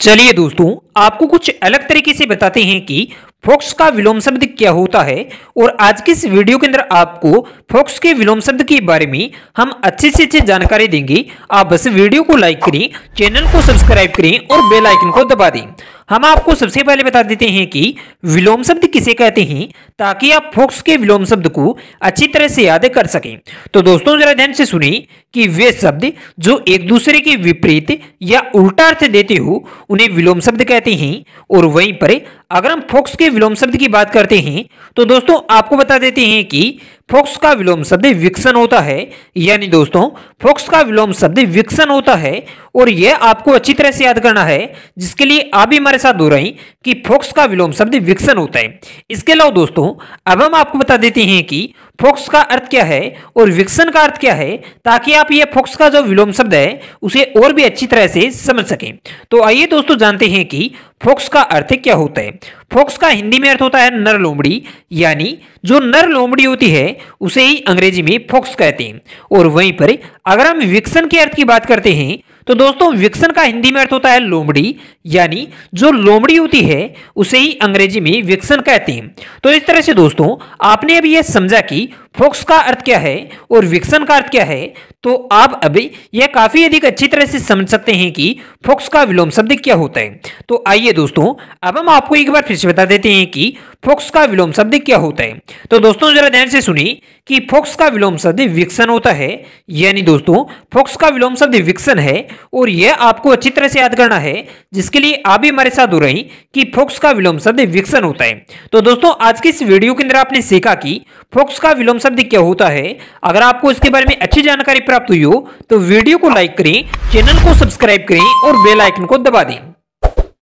चलिए दोस्तों आपको कुछ अलग तरीके से बताते हैं कि फोक्स का विलोम शब्द क्या होता है और आज के इस वीडियो के अंदर आपको फोक्स के विलोम शब्द के बारे में हम अच्छे से अच्छे जानकारी देंगे आप बस वीडियो को लाइक करें चैनल को सब्सक्राइब करें और बेल आइकन को दबा दें हम आपको सबसे पहले बता देते हैं कि विलोम शब्द किसे कहते हैं ताकि आप फोक्स के विलोम शब्द को अच्छी तरह से याद कर सकें तो दोस्तों जरा ध्यान से सुनिए कि वे शब्द जो एक दूसरे के विपरीत या उल्टा अर्थ देते हो उन्हें विलोम शब्द कहते हैं और वहीं पर अगर हम फोक्स के विलोम शब्द की बात करते हैं तो दोस्तों आपको बता देते हैं कि फोक्स का विलोम शब्द विक्सन होता है यानी दोस्तों फोक्स का विलोम शब्द विक्सन होता है और यह आपको अच्छी तरह से याद करना है जिसके लिए आप भी हमारे साथ दो रहे हैं कि फोक्स का विलोम शब्द विक्सन होता है इसके अलावा दोस्तों अब हम आपको बता देते हैं कि फोक्स का अर्थ क्या है और विकसन का अर्थ क्या है ताकि आप ये फोक्स का जो विलोम शब्द है उसे और भी अच्छी तरह से समझ सकें तो आइए दोस्तों जानते हैं कि फोक्स का अर्थ क्या होता है फोक्स का हिंदी में अर्थ होता है नर लोमड़ी यानी जो नर लोमड़ी होती है उसे ही अंग्रेजी में फोक्स कहते हैं और वहीं पर अगर हम विक्सन के अर्थ की बात करते हैं तो दोस्तों विक्सन का हिंदी में अर्थ होता है लोमड़ी यानी जो लोमड़ी होती है उसे ही अंग्रेजी में विक्सन कहते हैं तो इस तरह से दोस्तों आपने अभी यह समझा कि फोक्स का अर्थ क्या है और विक्सन का अर्थ क्या है तो आप अभी यह काफी अधिक अच्छी तरह से समझ सकते हैं कि फोक्स का विलोम शब्द क्या होता है तो आइए दोस्तों अब हम आपको एक बार फिर से बता देते हैं कि फोक्स का विलोम शब्द क्या होता है तो दोस्तों जरा ध्यान से सुनिए कि फोक्स का विलोम शब्द विक्सन होता है यानी दोस्तों फोक्स का विलोम शब्द विक्सन है और यह आपको अच्छी तरह से याद करना है जिसके इसके लिए आप भी हमारे साथ हो रही कि फोक्स का विलोम शब्द विकसन होता है तो दोस्तों आज के इस वीडियो के अंदर आपने सीखा कि फोक्स का विलोम शब्द क्या होता है अगर आपको इसके बारे में अच्छी जानकारी प्राप्त हुई हो तो वीडियो को लाइक करें चैनल को सब्सक्राइब करें और बेलाइकन को दबा दें